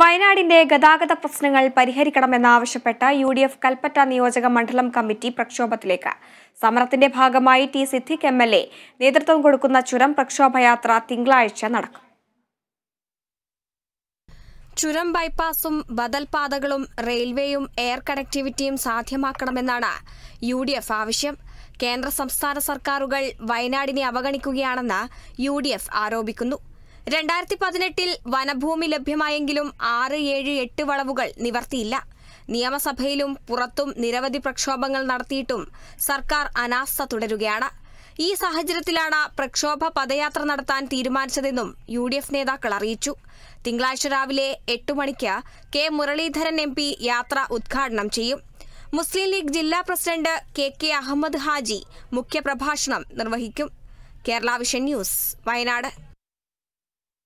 വയനാടിന്റെ ഗതാഗത പ്രശ്നങ്ങൾ പരിഹരിക്കണമെന്നാവശ്യപ്പെട്ട് യു ഡി എഫ് കൽപ്പറ്റ നിയോജക മണ്ഡലം കമ്മിറ്റി പ്രക്ഷോഭത്തിലേക്ക് സമരത്തിന്റെ ഭാഗമായി T Siddique M L A നേതൃത്വം കൊടുക്കുന്ന ചുരം പ്രക്ഷോഭയാത്ര തിങ്കളാഴ്ച നടക്കും ചുരം ബൈപ്പാസും ബദൽ പാതകളും റെയിൽവേയും എയർ കണക്ടിവിറ്റിയും സാധ്യമാക്കണമെന്നാണ് യു ഡി എഫ് ആവശ്യം കേന്ദ്ര സംസ്ഥാന സർക്കാരുകൾ വയനാടിനെ അവഗണിക്കുകയാണെന്ന് യു ഡി എഫ് ആരോപിക്കുന്നു രണ്ടായിരത്തി പതിനെട്ടിൽ വനഭൂമി ലഭ്യമായെങ്കിലും ആറ് ഏഴ് എട്ട് വളവുകൾ നിവർത്തിയില്ല നിയമസഭയിലും പുറത്തും നിരവധി പ്രക്ഷോഭങ്ങൾ നടത്തിയിട്ടും സർക്കാർ അനാസ്ഥ തുടരുകയാണ് ഈ സാഹചര്യത്തിലാണ് പ്രക്ഷോഭ പദയാത്ര നടത്താൻ തീരുമാനിച്ചതെന്നും യു ഡി എഫ് നേതാക്കൾ അറിയിച്ചു തിങ്കളാഴ്ച രാവിലെ എട്ട് മണിക്ക് കെ മുരളീധരൻ എം പി യാത്ര ഉദ്ഘാടനം ചെയ്യും മുസ്ലിം ലീഗ് ജില്ലാ president K K Ahammed Haji മുഖ്യപ്രഭാഷണം നിർവഹിക്കും കേരള വിഷൻ ന്യൂസ് വയനാട്